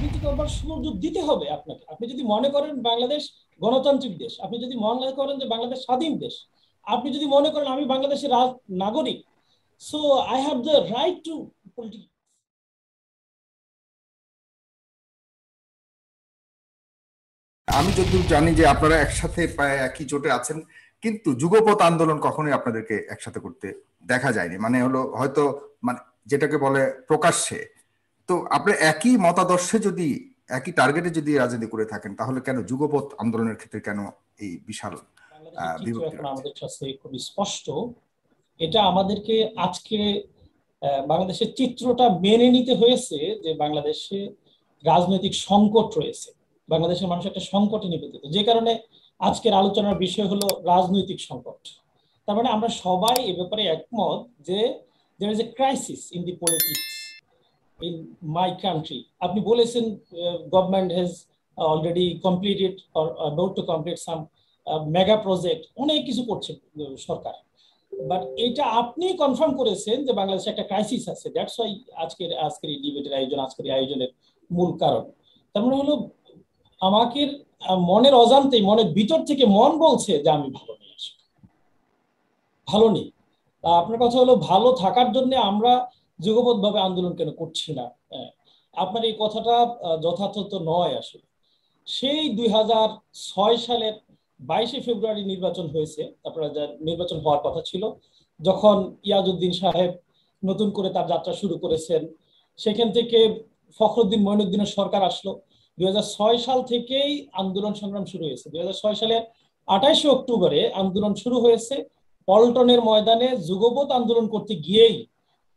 রাজনীতি করবার সুযোগ দিতে হবে আপনাকে আপনি যদি মনে করেন বাংলাদেশ গণতান্ত্রিক দেশ আপনি যদি মনে করেন যে বাংলাদেশ স্বাধীন দেশ আপনি যদি মনে করেন আমি বাংলাদেশের নাগরিক so I have the right to politics আমি যতদূর জানি যে আপনারা একসাথে প্রায় একই জোটে আছেন কিন্তু যুগপথ আন্দোলন কখনোই আপনাদেরকে একসাথে করতে দেখা যায়নি মানে হলো হয়তো মানে যেটাকে বলে প্রকাশ্যে তো আপনি একই মতাদর্শে যদি একই টার্গেটে যদি রাজনীতি করে থাকেন তাহলে কেন যুগপথ আন্দোলনের ক্ষেত্রে কেন এই বিশাল আমাদের কাছে খুব স্পষ্ট এটা আমাদেরকে আজকে বাংলাদেশের চিত্রটা মেনে নিতে হয়েছে যে বাংলাদেশে রাজনৈতিক সংকট রয়েছে বাংলাদেশের মানুষ একটা সংকটে নিবেদিত যে কারণে আজকের আলোচনার বিষয় হলো রাজনৈতিক সংকট তার মানে আমরা সবাই এ ব্যাপারে একমত যে is a crisis in the politics in my country. আপনি বলেছেন government has already completed or about to complete some mega project অনেক কিছু করছে সরকার বাট এটা আপনি কনফার্ম করেছেন যে বাংলাদেশে একটা ক্রাইসিস আছে দ্যাটস ওয়াই আজকের আজকের এই ডিবেটের আয়োজন আজকের এই আয়োজনের মূল কারণ তার মানে হলো আমাকে মনের অজান্তে মনের ভিতর থেকে মন বলছে যে আমি ভালো নেই ভালো নেই আপনার কথা হলো ভালো থাকার জন্য আমরা ভাবে আন্দোলন কেন করছি না হ্যাঁ, আপনার এই কথাটা যথাযথ নয় আসলে সেই দুই হাজার ছয় সালের বাইশে ফেব্রুয়ারি নির্বাচন হয়েছে তারপরে নির্বাচন হওয়ার কথা ছিল যখন ইয়াজউদ্দিন সাহেব নতুন করে তার যাত্রা শুরু করেছেন সেখান থেকে ফখরুদ্দিন মঈনুদ্দিনের সরকার আসলো দুই ছয় সাল থেকেই আন্দোলন সংগ্রাম শুরু হয়েছে দুই ছয় সালের আঠাইশে অক্টোবরে আন্দোলন শুরু হয়েছে পল্টনের ময়দানে যুগপৎ আন্দোলন করতে গিয়েই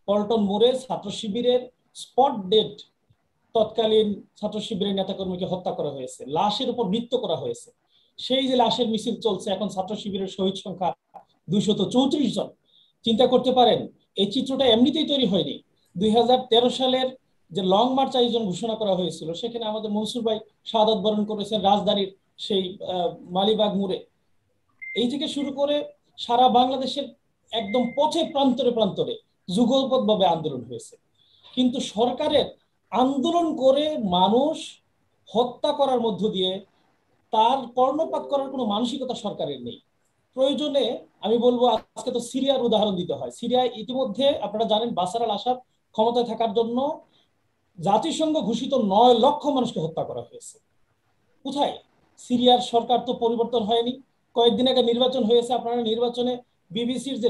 পল্টন মোড়ে ছাত্র শিবিরের স্পট ডেট তৎকালীন ছাত্র শিবিরের নেতাকর্মীকে হত্যা করা হয়েছে লাশের উপর নৃত্য করা হয়েছে সেই যে লাশের মিছিল চলছে এখন ছাত্র শিবিরের শহীদ সংখ্যা দুইশত চৌত্রিশ জন চিন্তা করতে পারেন এই চিত্রটা এমনিতেই তৈরি হয়নি দুই সালের যে লং মার্চ আয়োজন ঘোষণা করা হয়েছিল সেখানে আমাদের মনসুর ভাই শাহাদ বরণ করেছেন রাজধানীর সেই মালিবাগ মোড়ে এই থেকে শুরু করে সারা বাংলাদেশের একদম পথে প্রান্তরে প্রান্তরে যুগলপদভাবে আন্দোলন হয়েছে কিন্তু সরকারের আন্দোলন করে মানুষ হত্যা করার মধ্য দিয়ে তার কর্ণপাত করার কোনো মানসিকতা সরকারের নেই প্রয়োজনে আমি বলবো আজকে তো সিরিয়ার উদাহরণ দিতে হয় সিরিয়ায় ইতিমধ্যে আপনারা জানেন বাসার আল আসাদ ক্ষমতায় থাকার জন্য জাতিসংঘ ঘোষিত নয় লক্ষ মানুষকে হত্যা করা হয়েছে কোথায় সিরিয়ার সরকার তো পরিবর্তন হয়নি কয়েকদিন আগে নির্বাচন হয়েছে আপনারা নির্বাচনে বিবিসির যে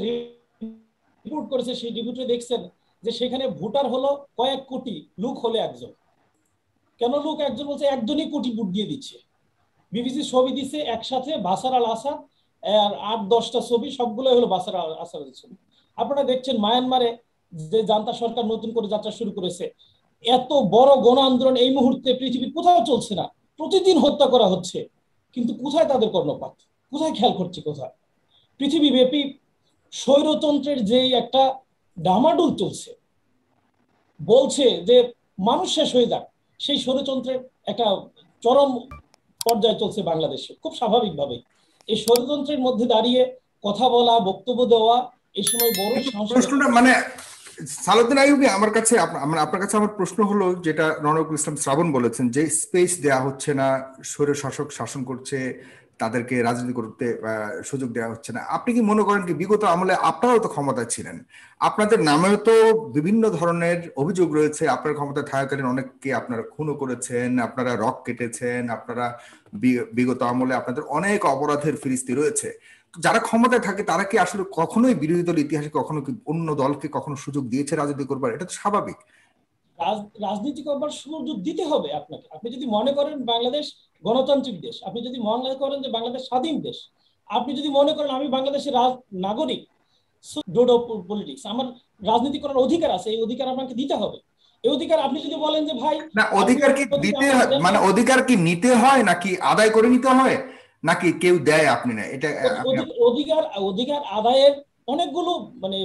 রিপোর্ট করেছে সেই রিপোর্টে দেখছেন যে সেখানে ভোটার হলো কয়েক কোটি লোক হলে একজন কেন লোক একজন বলছে একজনই কোটি ভোট দিয়ে দিচ্ছে বিবিসি ছবি দিছে একসাথে বাসার আল আসাদ আর আট দশটা ছবি সবগুলোই হলো বাসার আল আসাদের ছবি আপনারা দেখছেন মায়ানমারে যে জান্তা সরকার নতুন করে যাত্রা শুরু করেছে এত বড় গণ আন্দোলন এই মুহূর্তে পৃথিবীর কোথাও চলছে না প্রতিদিন হত্যা করা হচ্ছে কিন্তু কোথায় তাদের কর্ণপাত কোথায় খেয়াল করছে কোথায় পৃথিবীব্যাপী স্বৈরতন্ত্রের যেই একটা ডামাডুল চলছে বলছে যে মানুষ শেষ হয়ে যাক সেই স্বৈরতন্ত্রের একটা চরম পর্যায়ে চলছে বাংলাদেশে খুব স্বাভাবিকভাবেই এই ষড়যন্ত্রের মধ্যে দাঁড়িয়ে কথা বলা বক্তব্য দেওয়া এই সময় বড় প্রশ্নটা মানে সালাউদ্দিন আইবি আমার কাছে আমার আপনার কাছে আমার প্রশ্ন হলো যেটা রনকুল ইসলাম শ্রাবণ বলেছেন যে স্পেস দেয়া হচ্ছে না স্বৈর শাসক শাসন করছে তাদেরকে রাজনীতি করতে সুযোগ দেওয়া হচ্ছে না আপনি কি মনে করেন কি বিগত আমলে আপনারাও তো ক্ষমতায় ছিলেন আপনাদের নামেও তো বিভিন্ন ধরনের অভিযোগ রয়েছে আপনার ক্ষমতা থাকাকালীন অনেককে আপনারা খুনও করেছেন আপনারা রক কেটেছেন আপনারা বিগত আমলে আপনাদের অনেক অপরাধের ফিরিস্তি রয়েছে যারা ক্ষমতায় থাকে তারা কি আসলে কখনোই বিরোধী দল ইতিহাসে কখনো কি অন্য দলকে কখনো সুযোগ দিয়েছে রাজনীতি করবার এটা তো স্বাভাবিক রাজনীতি করবার সুযোগ দিতে হবে আপনাকে আপনি যদি মনে করেন বাংলাদেশ গণতান্ত্রিক দেশ আপনি যদি মনে করেন যে বাংলাদেশ স্বাধীন দেশ আপনি যদি মনে করেন আমি বাংলাদেশের নাগরিক ডোডো পলিটিক্স আমার রাজনীতি করার অধিকার আছে এই অধিকার আপনাকে দিতে হবে এই অধিকার আপনি যদি বলেন যে ভাই না অধিকার কি দিতে মানে অধিকার কি নিতে হয় নাকি আদায় করে নিতে হয় নাকি কেউ দেয় আপনি না এটা অধিকার অধিকার আদায়ের অনেকগুলো মানে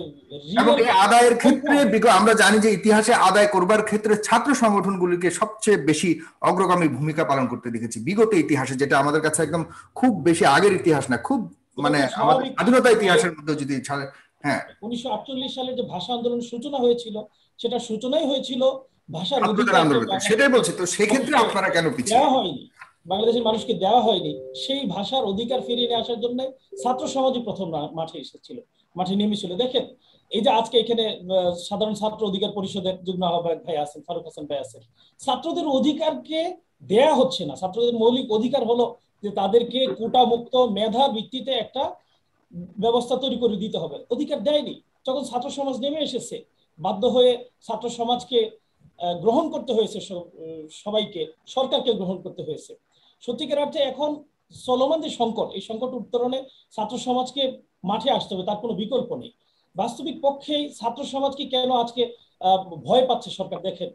আদায়ের ক্ষেত্রে আমরা জানি যে ইতিহাসে আদায় করবার ক্ষেত্রে ছাত্র সংগঠনগুলিকে সবচেয়ে বেশি অগ্রগামী ভূমিকা পালন করতে দেখেছি বিগত ইতিহাসে যেটা আমাদের কাছে একদম খুব বেশি আগের ইতিহাস না খুব মানে আমাদের স্বাধীনতা ইতিহাসের মধ্যে যদি হ্যাঁ উনিশশো আটচল্লিশ সালে যে ভাষা আন্দোলন সূচনা হয়েছিল সেটা সূচনাই হয়েছিল ভাষা আন্দোলন সেটাই বলছি তো সেক্ষেত্রে আপনারা কেন পিছিয়ে হয়নি বাংলাদেশের মানুষকে দেওয়া হয়নি সেই ভাষার অধিকার ফিরিয়ে নিয়ে আসার জন্য ছাত্র সমাজই প্রথম মাঠে এসেছিল মাঠে নেমেছিল দেখেন এই যে আজকে এখানে সাধারণ ছাত্র অধিকার পরিষদের যুগ্ম আহ্বায়ক ভাই আছেন ফারুক হাসান ভাই আছেন ছাত্রদের অধিকারকে দেয়া হচ্ছে না ছাত্রদের মৌলিক অধিকার হলো যে তাদেরকে কোটা মুক্ত মেধা ভিত্তিতে একটা ব্যবস্থা তৈরি করে দিতে হবে অধিকার দেয়নি যখন ছাত্র সমাজ নেমে এসেছে বাধ্য হয়ে ছাত্র সমাজকে গ্রহণ করতে হয়েছে সবাইকে সরকারকে গ্রহণ করতে হয়েছে সত্যিকার অর্থে এখন চলমান যে সংকট এই সংকট উত্তরণে ছাত্র সমাজকে মাঠে আসতে হবে তার কোনো বিকল্প নেই বাস্তবিক পক্ষে ছাত্র সমাজকে কেন আজকে ভয় পাচ্ছে সরকার দেখেন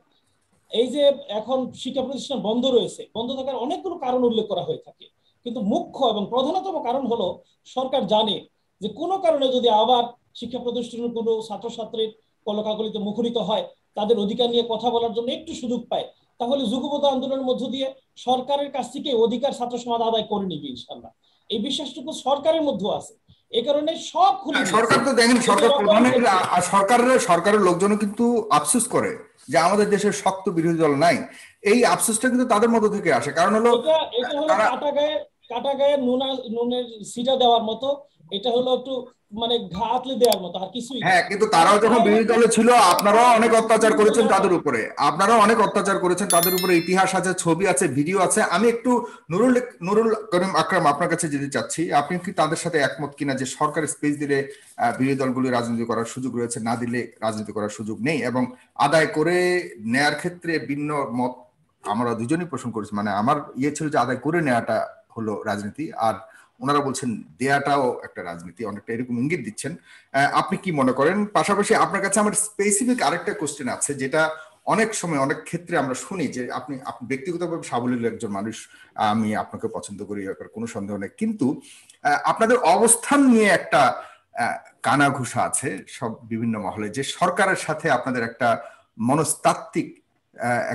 এই যে এখন শিক্ষা প্রতিষ্ঠান বন্ধ রয়েছে বন্ধ থাকার অনেকগুলো কারণ উল্লেখ করা হয়ে থাকে কিন্তু মুখ্য এবং প্রধানতম কারণ হলো সরকার জানে যে কোনো কারণে যদি আবার শিক্ষা প্রতিষ্ঠানের কোনো ছাত্রছাত্রীর কলকাকলিতে মুখরিত হয় তাদের অধিকার নিয়ে কথা বলার জন্য একটু সুযোগ পায় তাহলে যুগপথ আন্দোলনের মধ্য দিয়ে সরকারের কাছ থেকে অধিকার ছাত্র সমাজ আদায় করে নিবি ইনশাল্লাহ এই বিশ্বাসটুকু সরকারের মধ্যে আছে এ কারণে সব খুলে হ্যাঁ, সরকার তো দেখেন সরকার প্রধানের সরকারের সরকারের লোকজনও কিন্তু আফসোস করে যে আমাদের দেশের শক্ত বিরোধী দল নাই এই আফসোসটা কিন্তু তাদের মধ্য থেকে আসে কারণ হলো এটা হলো কাটা গায়ে কাটা গায়ে নুনা নুনের সিটা দেওয়ার মতো এটা হলো একটু মানে ঘাতলে দেওয়ার মতো আর কিছুই হ্যাঁ কিন্তু তারাও যখন বিরোধী দলে ছিল আপনারাও অনেক অত্যাচার করেছেন তাদের উপরে আপনারাও অনেক অত্যাচার করেছেন তাদের উপরে ইতিহাস আছে ছবি আছে ভিডিও আছে আমি একটু নুরুল নুরুল করিম আকরাম আপনার কাছে যেতে চাচ্ছি আপনি কি তাদের সাথে একমত কিনা যে সরকার স্পেস দিলে বিরোধী দলগুলি রাজনীতি করার সুযোগ রয়েছে না দিলে রাজনীতি করার সুযোগ নেই এবং আদায় করে নেয়ার ক্ষেত্রে ভিন্ন মত আমরা দুজনেই পোষণ করেছি মানে আমার ইয়ে ছিল যে আদায় করে নেওয়াটা হলো রাজনীতি আর ওনারা বলছেন দেয়াটাও একটা রাজনীতি অনেকটা এরকম ইঙ্গিত দিচ্ছেন আপনি কি মনে করেন পাশাপাশি আপনার কাছে আমার স্পেসিফিক আরেকটা কোশ্চেন আছে যেটা অনেক সময় অনেক ক্ষেত্রে আমরা শুনি যে আপনি আপনি ব্যক্তিগতভাবে সাবলীল একজন মানুষ আমি আপনাকে পছন্দ করি কোনো সন্দেহ নেই কিন্তু আপনাদের অবস্থান নিয়ে একটা ঘুষা আছে সব বিভিন্ন মহলে যে সরকারের সাথে আপনাদের একটা মনস্তাত্ত্বিক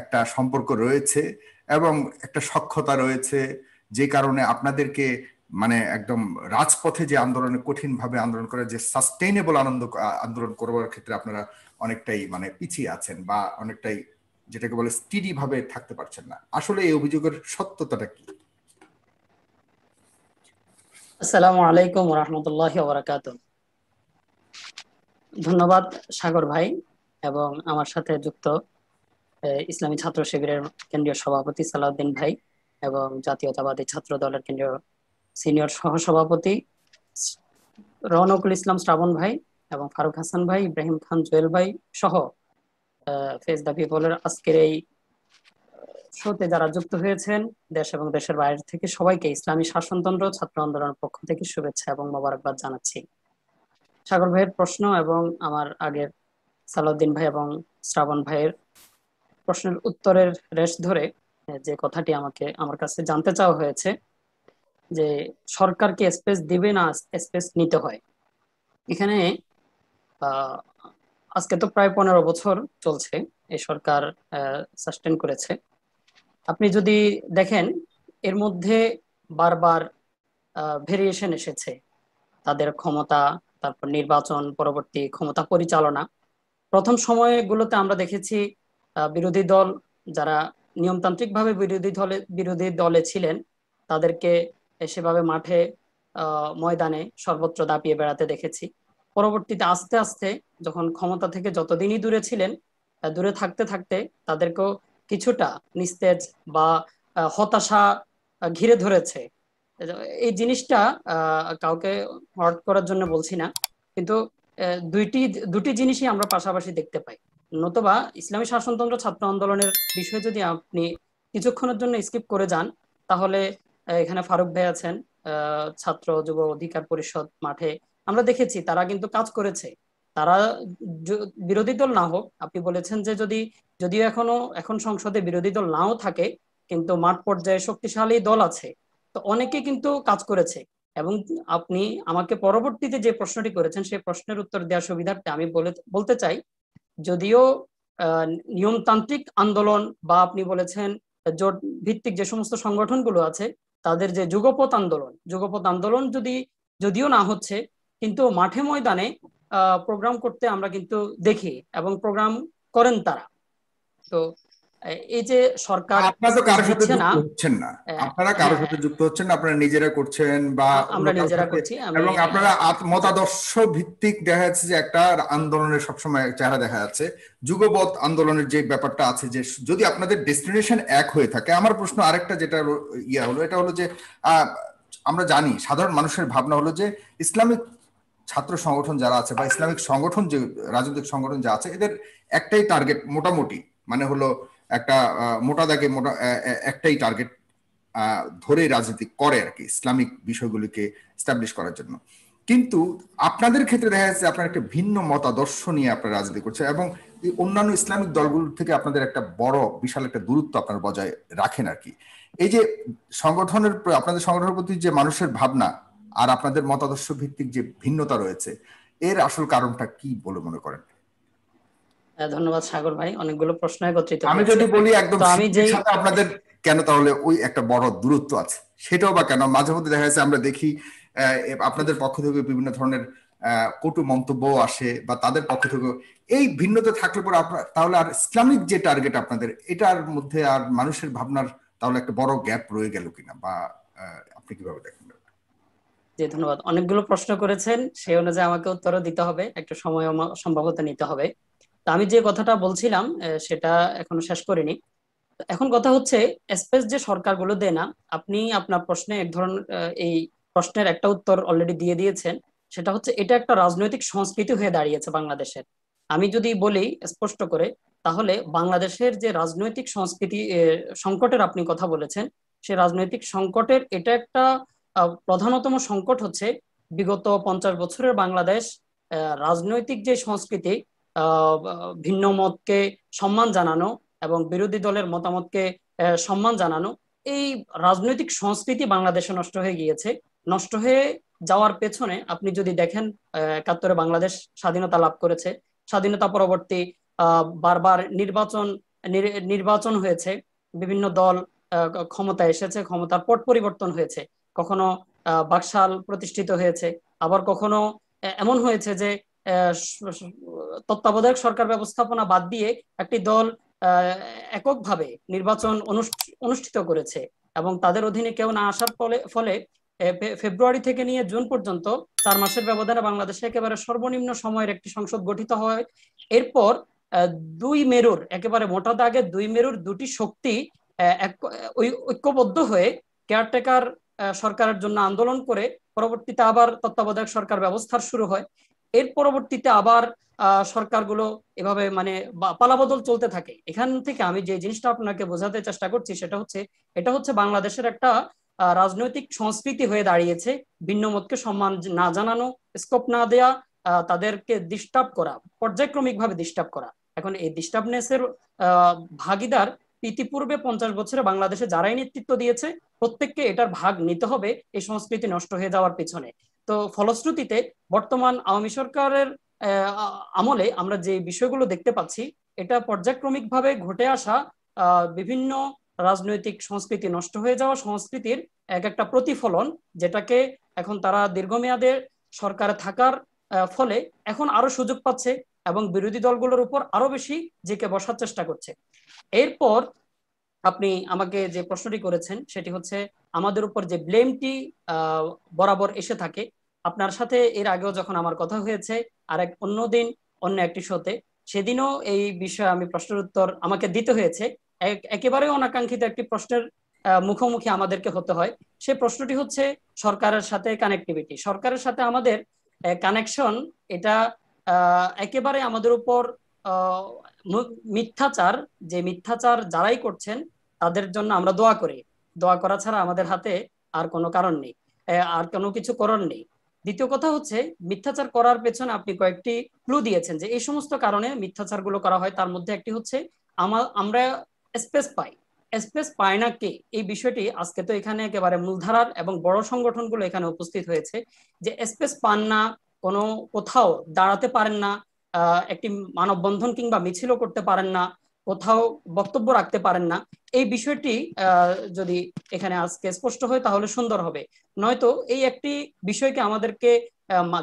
একটা সম্পর্ক রয়েছে এবং একটা সক্ষতা রয়েছে যে কারণে আপনাদেরকে মানে একদম রাজপথে যে আন্দোলন কঠিন ভাবে আন্দোলন করে যে সাস্টেইনেবল আনন্দ আন্দোলন করবার ক্ষেত্রে আপনারা অনেকটাই মানে পিছিয়ে আছেন বা অনেকটাই যেটাকে বলে স্টিডি ভাবে থাকতে পারছেন না আসলে এই অভিযোগের সত্যতাটা কি আসসালামু আলাইকুম রহমতুল্লাহ ওবরাকাত ধন্যবাদ সাগর ভাই এবং আমার সাথে যুক্ত ইসলামী ছাত্র শিবিরের কেন্দ্রীয় সভাপতি সালাউদ্দিন ভাই এবং জাতীয়তাবাদী ছাত্র দলের কেন্দ্রীয় সিনিয়র সহসভাপতি রনকুল ইসলাম শ্রাবণ ভাই এবং ফারুক হাসান ভাই ইব্রাহিম খান জোয়েল ভাই সহ ফেস দা পিপলের আজকের এই শোতে যারা যুক্ত হয়েছেন দেশ এবং দেশের বাইরে থেকে সবাইকে ইসলামী শাসনতন্ত্র ছাত্র আন্দোলনের পক্ষ থেকে শুভেচ্ছা এবং মোবারকবাদ জানাচ্ছি সাগর ভাইয়ের প্রশ্ন এবং আমার আগের সালাউদ্দিন ভাই এবং শ্রাবণ ভাইয়ের প্রশ্নের উত্তরের রেশ ধরে যে কথাটি আমাকে আমার কাছে জানতে চাওয়া হয়েছে যে সরকারকে স্পেস দিবে না স্পেস নিতে হয় এখানে আজকে তো প্রায় পনেরো বছর চলছে এই সরকার সাস্টেন করেছে আপনি যদি দেখেন এর মধ্যে বারবার ভেরিয়েশন এসেছে তাদের ক্ষমতা তারপর নির্বাচন পরবর্তী ক্ষমতা পরিচালনা প্রথম সময়গুলোতে আমরা দেখেছি বিরোধী দল যারা নিয়মতান্ত্রিকভাবে বিরোধী দলে বিরোধী দলে ছিলেন তাদেরকে সেভাবে মাঠে ময়দানে সর্বত্র দাপিয়ে বেড়াতে দেখেছি পরবর্তীতে আস্তে আস্তে যখন ক্ষমতা থেকে যতদিনই দূরে ছিলেন দূরে থাকতে থাকতে তাদেরকেও কিছুটা নিস্তেজ বা হতাশা ঘিরে ধরেছে এই জিনিসটা কাউকে হট করার জন্য বলছি না কিন্তু দুইটি দুটি জিনিসই আমরা পাশাপাশি দেখতে পাই নতবা ইসলামী শাসনতন্ত্র ছাত্র আন্দোলনের বিষয়ে যদি আপনি কিছুক্ষণের জন্য স্কিপ করে যান তাহলে এখানে ফারুক ভাই আছেন ছাত্র যুব অধিকার পরিষদ মাঠে আমরা দেখেছি তারা কিন্তু কাজ করেছে তারা বিরোধী দল না হোক আপনি বলেছেন যে যদি যদিও এখনো এখন সংসদে বিরোধী দল নাও থাকে কিন্তু মাঠ পর্যায়ে শক্তিশালী দল আছে তো অনেকে কিন্তু কাজ করেছে এবং আপনি আমাকে পরবর্তীতে যে প্রশ্নটি করেছেন সেই প্রশ্নের উত্তর দেওয়ার সুবিধার্থে আমি বলতে চাই যদিও নিয়মতান্ত্রিক আন্দোলন বা আপনি বলেছেন জোট ভিত্তিক যে সমস্ত সংগঠনগুলো আছে তাদের যে যুগপথ আন্দোলন যুগপথ আন্দোলন যদি যদিও না হচ্ছে কিন্তু মাঠে ময়দানে প্রোগ্রাম করতে আমরা কিন্তু দেখি এবং প্রোগ্রাম করেন তারা তো এই যে সরকার আপনারা তো কারোর সাথে যুক্ত হচ্ছেন না আপনারা কারোর হ্যাঁ, সাথে হ্যাঁ। যুক্ত হচ্ছেন না আপনারা নিজেরা করছেন বা আমরা নিজেরা করছি এবং আপনারা মতাদর্শ ভিত্তিক দেখা যাচ্ছে যে একটা আন্দোলনের সবসময় চেহারা দেখা যাচ্ছে যুগবত আন্দোলনের যে ব্যাপারটা আছে যে যদি আপনাদের ডেস্টিনেশন এক হয়ে থাকে আমার প্রশ্ন আরেকটা যেটা ইয়া হলো এটা হলো যে আমরা জানি সাধারণ মানুষের ভাবনা হলো যে ইসলামিক ছাত্র সংগঠন যারা আছে বা ইসলামিক সংগঠন যে রাজনৈতিক সংগঠন যা আছে এদের একটাই টার্গেট মোটামুটি মানে হলো একটা মোটা দাগে মোটা একটাই টার্গেট ধরে রাজনীতি করে আর কি ইসলামিক বিষয়গুলিকে স্টাবলিশ করার জন্য কিন্তু আপনাদের ক্ষেত্রে দেখা যাচ্ছে আপনার একটা ভিন্ন মতাদর্শ নিয়ে আপনারা রাজনীতি করছে এবং অন্যান্য ইসলামিক দলগুলোর থেকে আপনাদের একটা বড় বিশাল একটা দূরত্ব আপনার বজায় রাখেন আর কি এই যে সংগঠনের আপনাদের সংগঠনের প্রতি যে মানুষের ভাবনা আর আপনাদের মতাদর্শ ভিত্তিক যে ভিন্নতা রয়েছে এর আসল কারণটা কি বলে মনে করেন ধন্যবাদ সাগর ভাই অনেকগুলো প্রশ্ন একত্রিত আমি যদি বলি একদম আমি যে আপনাদের কেন তাহলে ওই একটা বড় দূরত্ব আছে সেটাও বা কেন মাঝে মধ্যে দেখা যাচ্ছে আমরা দেখি আপনাদের পক্ষ থেকে বিভিন্ন ধরনের কটু মন্তব্য আসে বা তাদের পক্ষ থেকে এই ভিন্নতা থাকলে পরে আপনার তাহলে আর ইসলামিক যে টার্গেট আপনাদের এটার মধ্যে আর মানুষের ভাবনার তাহলে একটা বড় গ্যাপ রয়ে গেল কিনা বা আপনি কিভাবে দেখেন জি ধন্যবাদ অনেকগুলো প্রশ্ন করেছেন সেই অনুযায়ী আমাকে উত্তরও দিতে হবে একটু সময় সম্ভবত নিতে হবে তা আমি যে কথাটা বলছিলাম সেটা এখনো শেষ করিনি এখন কথা হচ্ছে স্পেস যে সরকারগুলো দেয় না আপনি আপনার প্রশ্নে এক ধরনের এই প্রশ্নের একটা উত্তর অলরেডি দিয়ে দিয়েছেন সেটা হচ্ছে এটা একটা রাজনৈতিক সংস্কৃতি হয়ে দাঁড়িয়েছে বাংলাদেশের আমি যদি বলি স্পষ্ট করে তাহলে বাংলাদেশের যে রাজনৈতিক সংস্কৃতি সংকটের আপনি কথা বলেছেন সে রাজনৈতিক সংকটের এটা একটা প্রধানতম সংকট হচ্ছে বিগত পঞ্চাশ বছরের বাংলাদেশ রাজনৈতিক যে সংস্কৃতি ভিন্ন মতকে সম্মান জানানো এবং বিরোধী দলের মতামতকে সম্মান জানানো এই রাজনৈতিক সংস্কৃতি বাংলাদেশে নষ্ট হয়ে গিয়েছে নষ্ট হয়ে যাওয়ার পেছনে আপনি যদি দেখেন একাত্তরে বাংলাদেশ স্বাধীনতা লাভ করেছে স্বাধীনতা পরবর্তী বারবার নির্বাচন নির্বাচন হয়েছে বিভিন্ন দল ক্ষমতা এসেছে ক্ষমতার পট পরিবর্তন হয়েছে কখনো বাকশাল প্রতিষ্ঠিত হয়েছে আবার কখনো এমন হয়েছে যে তত্ত্বাবধায়ক সরকার ব্যবস্থাপনা বাদ দিয়ে একটি দল এককভাবে নির্বাচন অনুষ্ঠিত করেছে এবং তাদের অধীনে কেউ না আসার ফলে ফলে ফেব্রুয়ারি থেকে নিয়ে জুন পর্যন্ত চার মাসের ব্যবধানে বাংলাদেশে একেবারে সর্বনিম্ন সময়ের একটি সংসদ গঠিত হয় এরপর দুই মেরুর একেবারে মোটা দাগে দুই মেরুর দুটি শক্তি ঐক্যবদ্ধ হয়ে কেয়ারটেকার সরকারের জন্য আন্দোলন করে পরবর্তীতে আবার তত্ত্বাবধায়ক সরকার ব্যবস্থার শুরু হয় এর পরবর্তীতে আবার সরকারগুলো এভাবে মানে পালাবদল চলতে থাকে এখান থেকে আমি যে জিনিসটা আপনাকে বোঝাতে চেষ্টা করছি সেটা হচ্ছে এটা হচ্ছে বাংলাদেশের একটা রাজনৈতিক সংস্কৃতি হয়ে দাঁড়িয়েছে ভিন্ন মতকে সম্মান না জানানো স্কোপ না দেয়া তাদেরকে ডিস্টার্ব করা পর্যায়ক্রমিক ভাবে ডিস্টার্ব করা এখন এই এর ভাগিদার ইতিপূর্বে পঞ্চাশ বছরে বাংলাদেশে যারাই নেতৃত্ব দিয়েছে প্রত্যেককে এটার ভাগ নিতে হবে এই সংস্কৃতি নষ্ট হয়ে যাওয়ার পেছনে তো ফলশ্রুতিতে বর্তমান আওয়ামী সরকারের আমলে আমরা যে বিষয়গুলো দেখতে পাচ্ছি এটা ভাবে ঘটে আসা বিভিন্ন রাজনৈতিক সংস্কৃতি নষ্ট হয়ে যাওয়া সংস্কৃতির এক একটা প্রতিফলন যেটাকে এখন তারা দীর্ঘমেয়াদে সরকারে থাকার ফলে এখন আরো সুযোগ পাচ্ছে এবং বিরোধী দলগুলোর উপর আরো বেশি জেকে বসার চেষ্টা করছে এরপর আপনি আমাকে যে প্রশ্নটি করেছেন সেটি হচ্ছে আমাদের উপর যে ব্লেমটি বরাবর এসে থাকে আপনার সাথে এর আগেও যখন আমার কথা হয়েছে আর এক অন্যদিন অন্য একটি শোতে সেদিনও এই বিষয়ে আমি প্রশ্নের উত্তর আমাকে দিতে হয়েছে একেবারে অনাকাঙ্ক্ষিত একটি প্রশ্নের মুখোমুখি আমাদেরকে হতে হয় সে প্রশ্নটি হচ্ছে সরকারের সাথে কানেক্টিভিটি সরকারের সাথে আমাদের কানেকশন এটা একেবারে আমাদের উপর মিথ্যাচার যে মিথ্যাচার যারাই করছেন তাদের জন্য আমরা দোয়া করি দোয়া করা ছাড়া আমাদের হাতে আর কোনো কারণ নেই আর কোনো কিছু করার নেই দ্বিতীয় কথা হচ্ছে মিথ্যাচার করার পেছনে আপনি কয়েকটি ক্লু দিয়েছেন যে এই সমস্ত কারণে মিথ্যাচার গুলো করা হয় তার মধ্যে একটি হচ্ছে আমরা স্পেস পাই স্পেস পায় না কে এই বিষয়টি আজকে তো এখানে একেবারে মূলধারার এবং বড় সংগঠনগুলো এখানে উপস্থিত হয়েছে যে স্পেস পান না কোনো কোথাও দাঁড়াতে পারেন না একটি মানববন্ধন কিংবা মিছিলও করতে পারেন না কোথাও বক্তব্য রাখতে পারেন না এই বিষয়টি যদি এখানে আজকে স্পষ্ট হয় তাহলে সুন্দর হবে নয়তো এই একটি বিষয়কে আমাদেরকে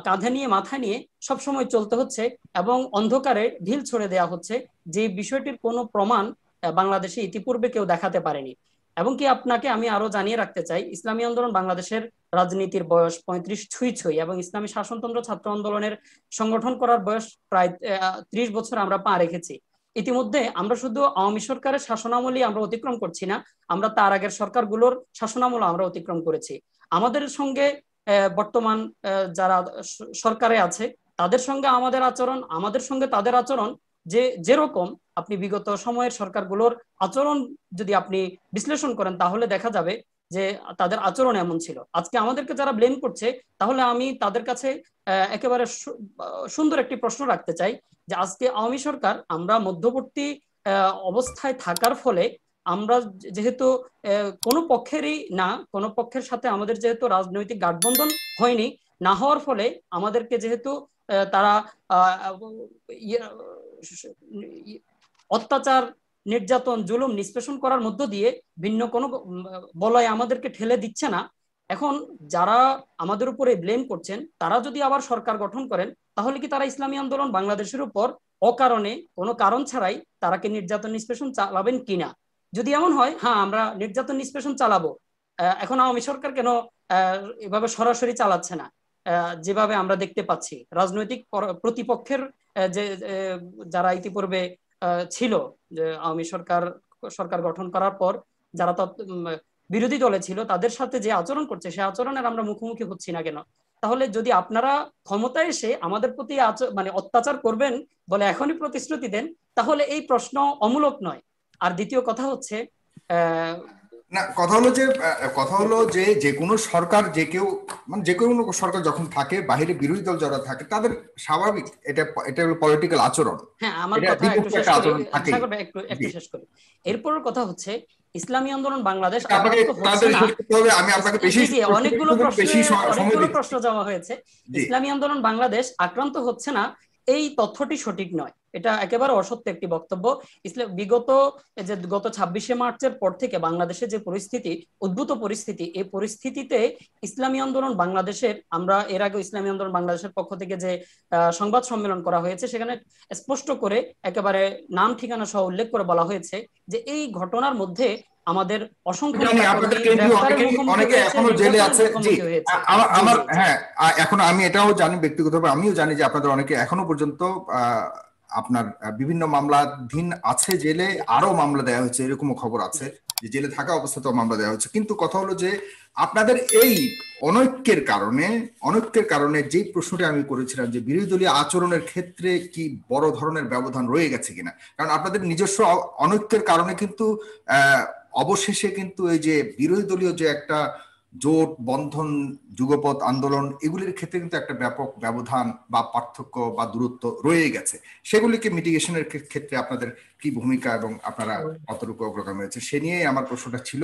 কাঁধে নিয়ে মাথা নিয়ে সবসময় চলতে হচ্ছে এবং অন্ধকারে ঢিল ছড়ে দেয়া হচ্ছে যে বিষয়টির কোনো প্রমাণ বাংলাদেশে ইতিপূর্বে কেউ দেখাতে পারেনি এবং কি আপনাকে আমি আরো জানিয়ে রাখতে চাই ইসলামী আন্দোলন বাংলাদেশের রাজনীতির বয়স পঁয়ত্রিশ ছুঁই ছুঁই এবং ইসলামী শাসনতন্ত্র ছাত্র আন্দোলনের সংগঠন করার বয়স প্রায় ত্রিশ বছর আমরা পা রেখেছি ইতিমধ্যে আমরা শুধু আওয়ামী সরকারের শাসনামলই আমরা অতিক্রম করছি না আমরা তার আগের সরকারগুলোর শাসনামল আমরা অতিক্রম করেছি আমাদের সঙ্গে বর্তমান যারা সরকারে আছে তাদের সঙ্গে আমাদের আচরণ আমাদের সঙ্গে তাদের আচরণ যে যেরকম আপনি বিগত সময়ের সরকারগুলোর আচরণ যদি আপনি বিশ্লেষণ করেন তাহলে দেখা যাবে যে তাদের আচরণ এমন ছিল আজকে আমাদেরকে যারা ব্লেম করছে তাহলে আমি তাদের কাছে একেবারে সুন্দর একটি প্রশ্ন রাখতে চাই যে আজকে আওয়ামী সরকার আমরা মধ্যবর্তী অবস্থায় থাকার ফলে আমরা যেহেতু কোনো পক্ষেরই না কোনো পক্ষের সাথে আমাদের যেহেতু রাজনৈতিক গাঠবন্ধন হয়নি না হওয়ার ফলে আমাদেরকে যেহেতু তারা ইয়ে, অত্যাচার নির্যাতন জুলুম নিষ্পেষণ করার মধ্য দিয়ে ভিন্ন কোনো বলয় আমাদেরকে ঠেলে দিচ্ছে না এখন যারা আমাদের উপরে ব্লেম করছেন তারা যদি আবার সরকার গঠন করেন তাহলে কি তারা ইসলামী আন্দোলন বাংলাদেশের উপর অকারণে কোনো কারণ ছাড়াই তারা কি নির্যাতন নিষ্পেষণ চালাবেন কিনা যদি এমন হয় হ্যাঁ আমরা নির্যাতন নিষ্পেষণ চালাবো এখন আওয়ামী সরকার কেন এভাবে সরাসরি চালাচ্ছে না যেভাবে আমরা দেখতে পাচ্ছি রাজনৈতিক প্রতিপক্ষের যে যারা ইতিপূর্বে ছিল যে আওয়ামী সরকার সরকার গঠন করার পর যারা বিরোধী দলে ছিল তাদের সাথে যে আচরণ করছে সে আচরণের আমরা মুখোমুখি হচ্ছি না কেন তাহলে যদি আপনারা ক্ষমতায় এসে আমাদের প্রতি মানে অত্যাচার করবেন বলে এখনই প্রতিশ্রুতি দেন তাহলে এই প্রশ্ন অমূলক নয় আর দ্বিতীয় কথা হচ্ছে না কথা হলো যে কথা হলো যে যে কোনো সরকার যে কেউ মানে যে কোনো সরকার যখন থাকে বাহিরে বিরোধী দল যারা থাকে তাদের স্বাভাবিক এটা এটা হলো পলিটিক্যাল আচরণ হ্যাঁ আমার কথা একটু শেষ একটু একটু শেষ করি এরপরের কথা হচ্ছে ইসলামী আন্দোলন বাংলাদেশ আচ্ছা, আমি আপনাকে বেশি অনেকগুলো অনেকগুলো প্রশ্ন জমা হয়েছে ইসলামী আন্দোলন বাংলাদেশ আক্রান্ত হচ্ছে না এই তথ্যটি সঠিক নয় এটা একেবারে অসত্য একটি বক্তব্য ইসলাম বিগত যে গত ছাব্বিশে মার্চের পর থেকে বাংলাদেশের যে পরিস্থিতি উদ্ভূত পরিস্থিতি এই পরিস্থিতিতে ইসলামী আন্দোলন বাংলাদেশের আমরা এর আগে ইসলামী আন্দোলন বাংলাদেশের পক্ষ থেকে যে সংবাদ সম্মেলন করা হয়েছে সেখানে স্পষ্ট করে একেবারে নাম ঠিকানা সহ উল্লেখ করে বলা হয়েছে যে এই ঘটনার মধ্যে আমাদের অসংখ্য অনেকে এখনো জেলে আছে আমার হ্যাঁ এখন আমি এটাও জানি ব্যক্তিগতভাবে আমিও জানি যে আপনাদের অনেকে এখনো পর্যন্ত আপনার বিভিন্ন মামলাধীন আছে জেলে আরো মামলা দেওয়া হয়েছে এরকমও খবর আছে যে জেলে থাকা অবস্থাতেও মামলা দেওয়া হচ্ছে কিন্তু কথা হলো যে আপনাদের এই অনৈক্যের কারণে অনৈক্যের কারণে যে প্রশ্নটা আমি করেছিলাম যে বিরোধী দলীয় আচরণের ক্ষেত্রে কি বড় ধরনের ব্যবধান রয়ে গেছে কিনা কারণ আপনাদের নিজস্ব অনৈক্যের কারণে কিন্তু অবশেষে কিন্তু এই যে বিরোধী দলীয় যে একটা আহ জোট বন্ধন যুগপথ আন্দোলন এগুলির ক্ষেত্রে কিন্তু একটা ব্যাপক ব্যবধান বা পার্থক্য বা দূরত্ব রয়ে গেছে সেগুলিকে মিটিগেশনের ক্ষেত্রে আপনাদের কি ভূমিকা এবং আপনারা কতটুকু অগ্রগামী হয়েছে সে নিয়েই আমার প্রশ্নটা ছিল